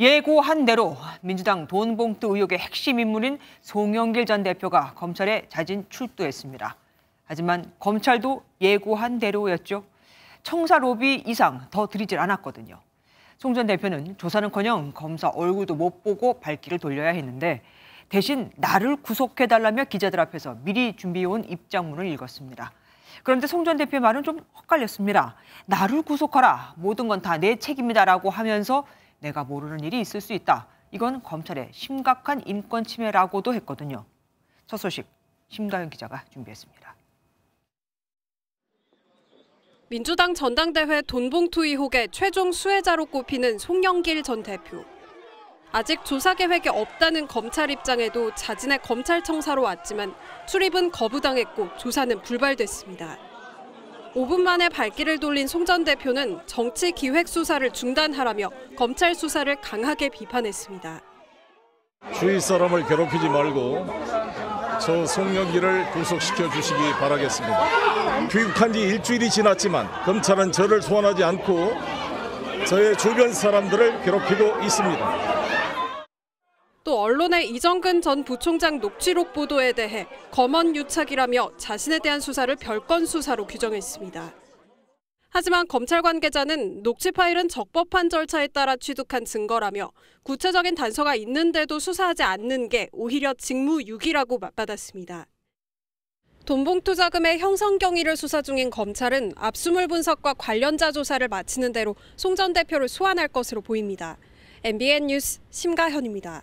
예고한 대로 민주당 돈봉투 의혹의 핵심 인물인 송영길 전 대표가 검찰에 자진 출두했습니다. 하지만 검찰도 예고한 대로였죠. 청사 로비 이상 더 드리질 않았거든요. 송 전 대표는 조사는커녕 검사 얼굴도 못 보고 발길을 돌려야 했는데 대신 나를 구속해달라며 기자들 앞에서 미리 준비해온 입장문을 읽었습니다. 그런데 송 전 대표의 말은 좀 헛갈렸습니다. 나를 구속하라, 모든 건 다 내 책임이다라고 하면서 내가 모르는 일이 있을 수 있다. 이건 검찰의 심각한 인권 침해라고도 했거든요. 첫 소식 심가연 기자가 준비했습니다. 민주당 전당대회 돈봉투 의혹의 최종 수혜자로 꼽히는 송영길 전 대표. 아직 조사 계획이 없다는 검찰 입장에도 자진의 검찰청사로 왔지만 출입은 거부당했고 조사는 불발됐습니다. 5분 만에 발길을 돌린 송전 대표는 정치 기획 수사를 중단하라며 검찰 수사를 강하게 비판했습니다. 주위 사람을 괴롭히지 말고 저 송영길을 구속시켜 주시기 바라겠습니다. 귀국한 지 일주일이 지났지만 검찰은 저를 소환하지 않고 저의 주변 사람들을 괴롭히고 있습니다. 언론의 이정근 전 부총장 녹취록 보도에 대해 검언 유착이라며 자신에 대한 수사를 별건 수사로 규정했습니다. 하지만 검찰 관계자는 녹취 파일은 적법한 절차에 따라 취득한 증거라며 구체적인 단서가 있는데도 수사하지 않는 게 오히려 직무유기라고 맞받았습니다. 돈봉투 자금의 형성 경위를 수사 중인 검찰은 압수물 분석과 관련자 조사를 마치는 대로 송전 대표를 소환할 것으로 보입니다. MBN 뉴스 심가현입니다.